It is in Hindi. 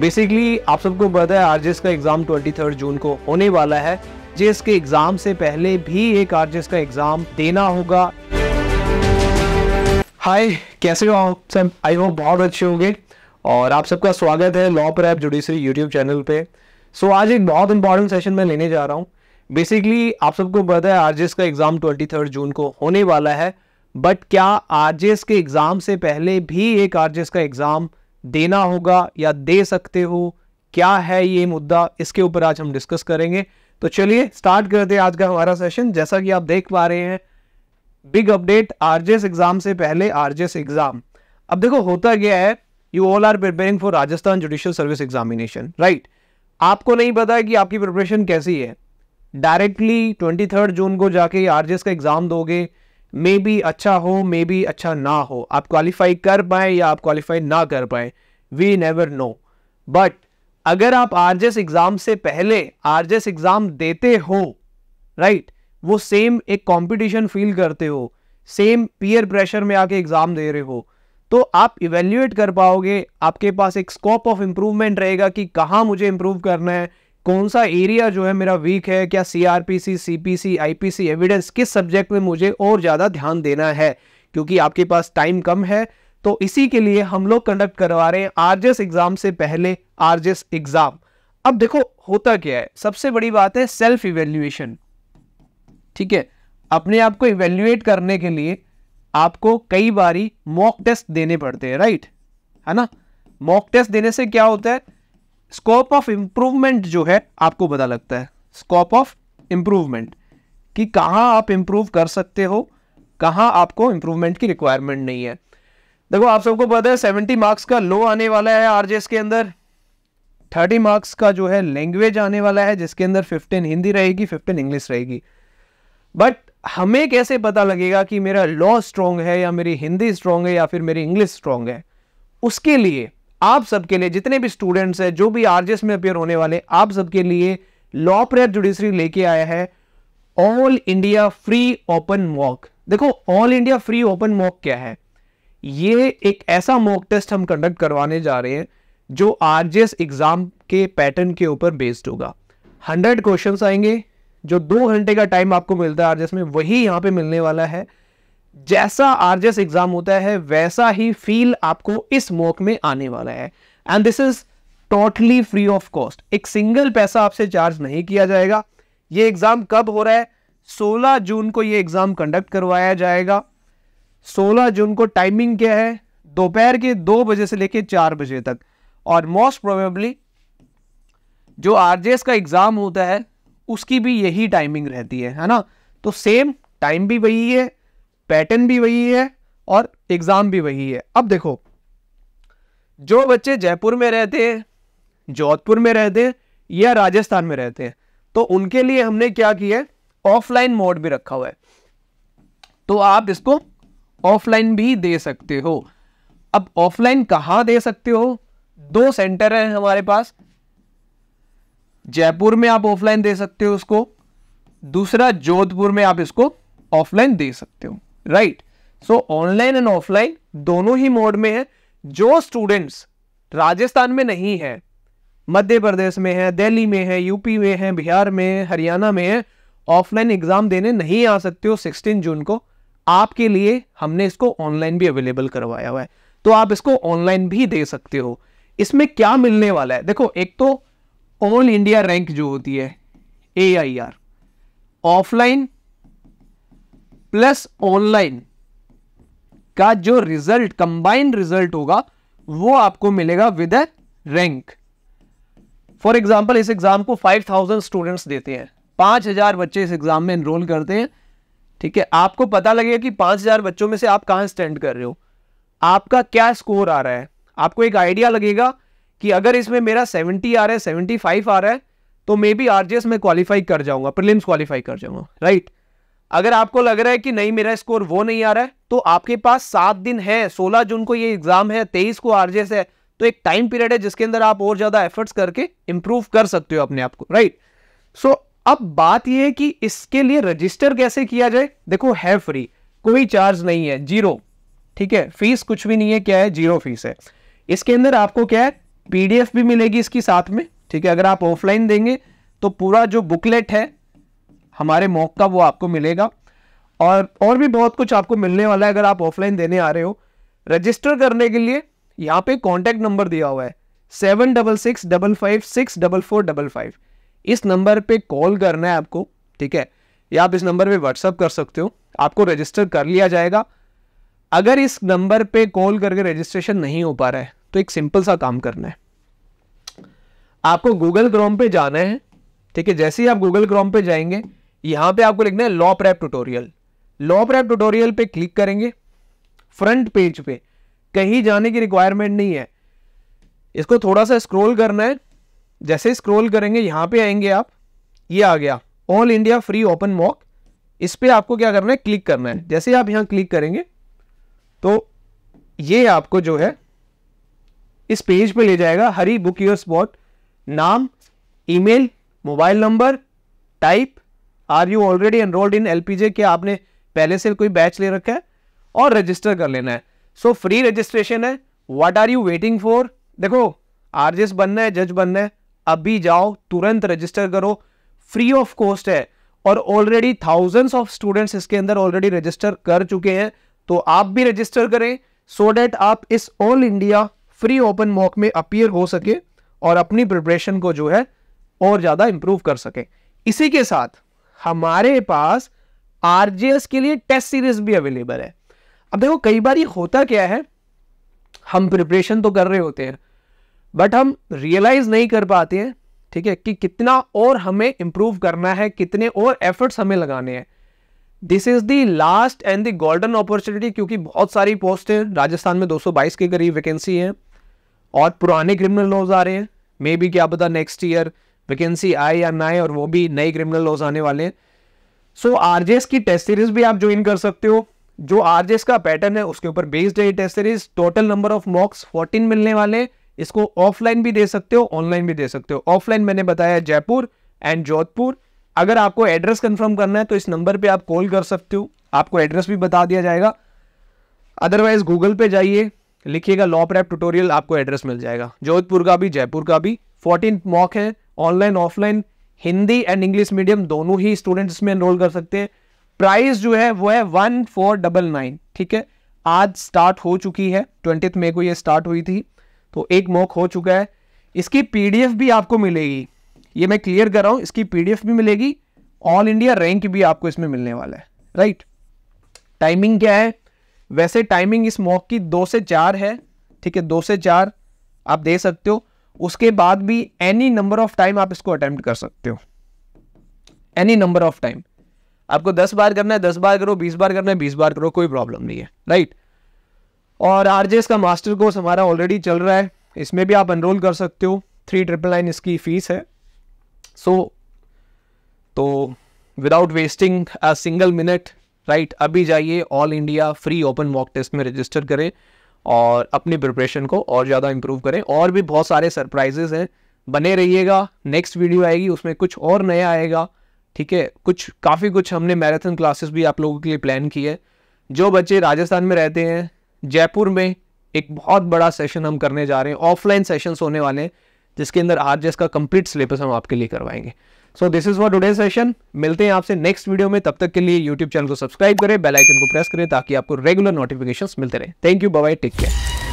बेसिकली आप सबको पता है आर का एग्ज़ाम ट्वेंटी जून को होने वाला है आरजेएस के एग्ज़ाम से पहले भी एक आर का एग्ज़ाम देना होगा हाय कैसे हो आप सब आई होप बहुत अच्छे होंगे और आप सबका स्वागत है लॉ पर ऐप जुडिशरी यूट्यूब चैनल पे सो so, आज एक बहुत इंपॉर्टेंट सेशन मैं लेने जा रहा हूँ बेसिकली आप सबको पता है आर का एग्ज़ाम ट्वेंटी जून को होने वाला है बट क्या आर के एग्ज़ाम से पहले भी एक आर का एग्ज़ाम देना होगा या दे सकते हो क्या है ये मुद्दा इसके ऊपर आज हम डिस्कस करेंगे तो चलिए स्टार्ट करते हैं आज का हमारा सेशन जैसा कि आप देख पा रहे हैं बिग अपडेट आरजेएस एग्जाम से पहले आरजेएस एग्जाम अब देखो होता क्या है you all are preparing for Rajasthan judicial service examination right आपको नहीं पता है कि आपकी प्रिपरेशन कैसी है डायरेक्टली ट्वेंटी थर्ड जून को जाके आरजेएस का एग्जाम दोगे मे बी अच्छा हो मे बी अच्छा ना हो आप क्वालिफाई कर पाए या आप क्वालिफाई ना कर पाए वी नेवर नो बट अगर आप आर जे एस एग्जाम से पहले आर जे एस एग्जाम देते हो राइट right? वो सेम एक कॉम्पिटिशन फील करते हो सेम पीयर प्रेशर में आके एग्जाम दे रहे हो तो आप इवेल्यूएट कर पाओगे आपके पास एक स्कोप ऑफ इम्प्रूवमेंट रहेगा कि कहाँ मुझे इम्प्रूव करना है कौन सा एरिया जो है मेरा वीक है क्या सीआरपीसी सीपीसी आईपीसी एविडेंस किस सब्जेक्ट में मुझे और ज़्यादा ध्यान देना है क्योंकि आपके पास टाइम कम है तो इसी के लिए हम लोग कंडक्ट करवा रहे हैं आरजेस एग्जाम से पहले आरजेस एग्जाम अब देखो होता क्या है सबसे बड़ी बात है सेल्फ इवेल्युएशन ठीक है अपने आप को इवेल्युएट करने के लिए आपको कई बारी मॉक टेस्ट देने पड़ते हैं राइट है ना मॉक टेस्ट देने से क्या होता है स्कोप ऑफ इम्प्रूवमेंट जो है आपको पता लगता है स्कोप ऑफ इम्प्रूवमेंट कि कहाँ आप इम्प्रूव कर सकते हो कहाँ आपको इम्प्रूवमेंट की रिक्वायरमेंट नहीं है देखो आप सबको पता है सेवेंटी मार्क्स का लो आने वाला है आरजेएस के अंदर थर्टी मार्क्स का जो है लैंग्वेज आने वाला है जिसके अंदर फिफ्टीन हिंदी रहेगी फिफ्टीन इंग्लिश रहेगी बट हमें कैसे पता लगेगा कि मेरा लॉ स्ट्रॉन्ग है या मेरी हिंदी स्ट्रॉन्ग है या फिर मेरी इंग्लिश स्ट्रॉन्ग है उसके लिए आप सबके लिए जितने भी स्टूडेंट्स हैं जो भी आरजेस में अपेयर होने वाले आप सबके लिए लॉ प्रेयर जुडिशरी लेके आया है all India free open mock देखो all India free open mock क्या है ये एक ऐसा मॉक टेस्ट हम कंडक्ट करवाने जा रहे हैं जो आरजेएस एग्जाम के पैटर्न के ऊपर बेस्ड होगा हंड्रेड क्वेश्चन आएंगे जो दो घंटे का टाइम आपको मिलता है आरजेएस में वही यहां पर मिलने वाला है जैसा आरजेस एग्जाम होता है वैसा ही फील आपको इस मॉक में आने वाला है and this is totally free of cost एक सिंगल पैसा आपसे चार्ज नहीं किया जाएगा ये एग्ज़ाम कब हो रहा है 16 जून को ये एग्ज़ाम कंडक्ट करवाया जाएगा 16 जून को टाइमिंग क्या है दोपहर के दो बजे से लेकर चार बजे तक और मोस्ट प्रोबेबली जो आरजेएस का एग्ज़ाम होता है उसकी भी यही टाइमिंग रहती है है ना तो सेम टाइम भी वही है पैटर्न भी वही है और एग्ज़ाम भी वही है अब देखो जो बच्चे जयपुर में रहते हैं जोधपुर में रहते हैं या राजस्थान में रहते हैं तो उनके लिए हमने क्या किया ऑफलाइन मोड भी रखा हुआ है तो आप इसको ऑफलाइन भी दे सकते हो अब ऑफलाइन कहाँ दे सकते हो दो सेंटर हैं हमारे पास जयपुर में आप ऑफलाइन दे सकते हो उसको दूसरा जोधपुर में आप इसको ऑफलाइन दे सकते हो right so online and offline दोनों ही मोड में है जो स्टूडेंट्स राजस्थान में नहीं है मध्य प्रदेश में है दिल्ली में है यूपी में है बिहार में हरियाणा में है ऑफलाइन एग्जाम देने नहीं आ सकते हो सिक्सटीन जून को आपके लिए हमने इसको ऑनलाइन भी अवेलेबल करवाया हुआ है तो आप इसको ऑनलाइन भी दे सकते हो इसमें क्या मिलने वाला है देखो एक तो ऑल इंडिया रैंक जो होती है A I R offline plus online का जो रिजल्ट कंबाइंड रिजल्ट होगा वो आपको मिलेगा with a rank for example इस एग्जाम को 5000 स्टूडेंट्स देते हैं 5000 बच्चे इस एग्जाम में एनरोल करते हैं ठीक है आपको पता लगेगा कि 5000 बच्चों में से आप कहाँ स्टैंड कर रहे हो आपका क्या स्कोर आ रहा है आपको एक आइडिया लगेगा कि अगर इसमें मेरा 70 आ रहा है 75 आ रहा है तो मे बी आरजेएस में क्वालिफाई कर जाऊंगा प्रिलिम्स क्वालिफाई कर जाऊंगा राइट अगर आपको लग रहा है कि नहीं मेरा स्कोर वो नहीं आ रहा है तो आपके पास सात दिन है सोलह जून को ये एग्जाम है तेईस को आरजेस है तो एक टाइम पीरियड है जिसके अंदर आप और ज्यादा एफर्ट्स करके इंप्रूव कर सकते हो अपने आप को राइट सो अब बात यह है कि इसके लिए रजिस्टर कैसे किया जाए देखो है फ्री कोई चार्ज नहीं है जीरो ठीक है फीस कुछ भी नहीं है क्या है जीरो फीस है इसके अंदर आपको क्या है पीडीएफ भी मिलेगी इसकी साथ में ठीक है अगर आप ऑफलाइन देंगे तो पूरा जो बुकलेट है हमारे मॉक का वो आपको मिलेगा और और भी बहुत कुछ आपको मिलने वाला है अगर आप ऑफलाइन देने आ रहे हो रजिस्टर करने के लिए यहाँ पे कॉन्टैक्ट नंबर दिया हुआ है seven double six double five six double four double five इस नंबर पे कॉल करना है आपको ठीक है या आप इस नंबर पे व्हाट्सअप कर सकते हो आपको रजिस्टर कर लिया जाएगा अगर इस नंबर पे कॉल करके रजिस्ट्रेशन नहीं हो पा रहा है तो एक सिंपल सा काम करना है आपको गूगल क्रोम पे जाना है ठीक है जैसे ही आप गूगल क्रोम पे जाएंगे यहां पे आपको लिखना है Law Prep Tutorial Law Prep Tutorial पे क्लिक करेंगे फ्रंट पेज पे कहीं जाने की रिक्वायरमेंट नहीं है इसको थोड़ा सा स्क्रोल करना है जैसे स्क्रोल करेंगे यहां पे आएंगे आप ये आ गया all India free open mock इस पर आपको क्या करना है क्लिक करना है जैसे आप यहां क्लिक करेंगे तो ये आपको जो है इस पेज पे ले जाएगा हरी बुक योर स्पॉट नाम email mobile number type are you already enrolled in L क्या आपने पहले से कोई बैच ले रखा है और रजिस्टर कर लेना है सो फ्री रजिस्ट्रेशन है what are you waiting for देखो आरजेस बनना है जज बनना है अभी जाओ तुरंत रजिस्टर करो फ्री ऑफ कॉस्ट है और ऑलरेडी थाउजेंड्स ऑफ स्टूडेंट्स इसके अंदर ऑलरेडी रजिस्टर कर चुके हैं तो आप भी रजिस्टर करें सो so डैट आप इस all India free open mock में अपियर हो सके और अपनी प्रिपरेशन को जो है और ज़्यादा इम्प्रूव कर सके इसी के साथ हमारे पास आरजेएस के लिए टेस्ट सीरीज भी अवेलेबल है अब देखो कई बार ये होता क्या है हम प्रिपरेशन तो कर रहे होते हैं बट हम रियलाइज नहीं कर पाते हैं ठीक है कि कितना और हमें इंप्रूव करना है कितने और एफर्ट्स हमें लगाने हैं this is the last and the golden opportunity क्योंकि बहुत सारी पोस्ट हैं राजस्थान में 222 के करीब वैकेंसी हैं और पुराने क्रिमिनल लॉज आ रहे हैं मे बी क्या पता नेक्स्ट ईयर वैकेंसी आए या ना आए और वो भी नए क्रिमिनल लॉज आने वाले हैं सो आर की टेस्ट सीरीज भी आप ज्वाइन कर सकते हो जो आर का पैटर्न है उसके ऊपर बेस्ड है test series total number of mocks fourteen मिलने वाले इसको ऑफलाइन भी दे सकते हो ऑनलाइन भी दे सकते हो ऑफलाइन मैंने बताया जयपुर एंड जोधपुर अगर आपको एड्रेस कंफर्म करना है तो इस नंबर पे आप कॉल कर सकते हो आपको एड्रेस भी बता दिया जाएगा अदरवाइज गूगल पे जाइए लिखिएगा लॉ प्रैप ट्यूटोरियल आपको एड्रेस मिल जाएगा जोधपुर का भी जयपुर का भी फोर्टीन मॉक है online offline Hindi and English medium दोनों ही स्टूडेंट इसमें एनरोल कर सकते हैं प्राइस जो है वो है वन फोर डबल नाइन ठीक है आज स्टार्ट हो चुकी है ट्वेंटी मई को ये स्टार्ट हुई थी तो एक मॉक हो चुका है इसकी पीडीएफ भी आपको मिलेगी ये मैं क्लियर कर रहा हूँ इसकी पीडीएफ भी मिलेगी ऑल इंडिया रैंक भी आपको इसमें मिलने वाला है राइट टाइमिंग क्या है वैसे टाइमिंग इस मॉक की दो से चार है ठीक है दो से चार आप दे सकते हो उसके बाद भी एनी नंबर ऑफ टाइम आप इसको अटेम्प्ट कर सकते हो एनी नंबर ऑफ टाइम आपको दस बार करना है दस बार करो बीस बार करना है बीस बार करो कोई प्रॉब्लम नहीं है राइट और आरजेएस का मास्टर कोर्स हमारा ऑलरेडी चल रहा है इसमें भी आप एनरोल कर सकते हो थ्री ट्रिपल नाइन इसकी फीस है सो so, तो without wasting a single minute right अभी जाइए all India free open mock test में रजिस्टर करें और अपनी प्रिपरेशन को और ज़्यादा इम्प्रूव करें और भी बहुत सारे सरप्राइजेज हैं बने रहिएगा नेक्स्ट वीडियो आएगी उसमें कुछ और नया आएगा ठीक है कुछ काफ़ी कुछ हमने मैराथन क्लासेस भी आप लोगों के लिए प्लान की है जो बच्चे राजस्थान में रहते हैं जयपुर में एक बहुत बड़ा सेशन हम करने जा रहे हैं ऑफलाइन सेशंस होने वाले हैं जिसके अंदर आरजेएस का कंप्लीट सिलेबस हम आपके लिए करवाएंगे so this is for today session मिलते हैं आपसे नेक्स्ट वीडियो में तब तक के लिए यूट्यूब चैनल को सब्सक्राइब करें बेल आइकन को प्रेस करें ताकि आपको रेगुलर नोटिफिकेशंस मिलते रहे thank you bye take care